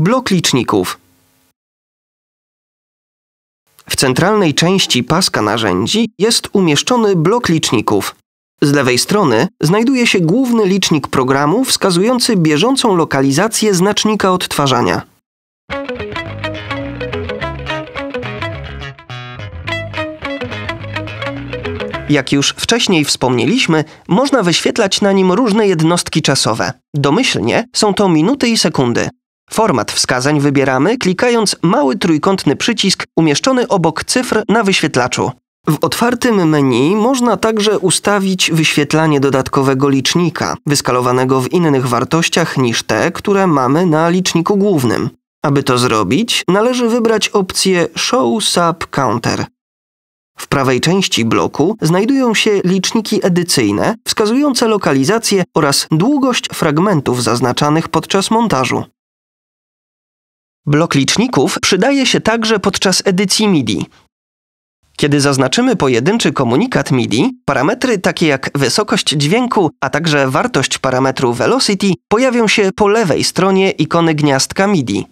Blok liczników. W centralnej części paska narzędzi jest umieszczony blok liczników. Z lewej strony znajduje się główny licznik programu wskazujący bieżącą lokalizację znacznika odtwarzania. Jak już wcześniej wspomnieliśmy, można wyświetlać na nim różne jednostki czasowe. Domyślnie są to minuty i sekundy. Format wskazań wybieramy klikając mały trójkątny przycisk umieszczony obok cyfr na wyświetlaczu. W otwartym menu można także ustawić wyświetlanie dodatkowego licznika, wyskalowanego w innych wartościach niż te, które mamy na liczniku głównym. Aby to zrobić, należy wybrać opcję Show Sub Counter. W prawej części bloku znajdują się liczniki edycyjne, wskazujące lokalizację oraz długość fragmentów zaznaczanych podczas montażu. Blok liczników przydaje się także podczas edycji MIDI. Kiedy zaznaczymy pojedynczy komunikat MIDI, parametry takie jak wysokość dźwięku, a także wartość parametru velocity pojawią się po lewej stronie ikony gniazdka MIDI.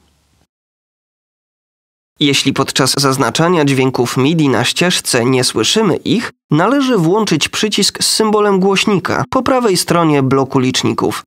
Jeśli podczas zaznaczania dźwięków MIDI na ścieżce nie słyszymy ich, należy włączyć przycisk z symbolem głośnika po prawej stronie bloku liczników.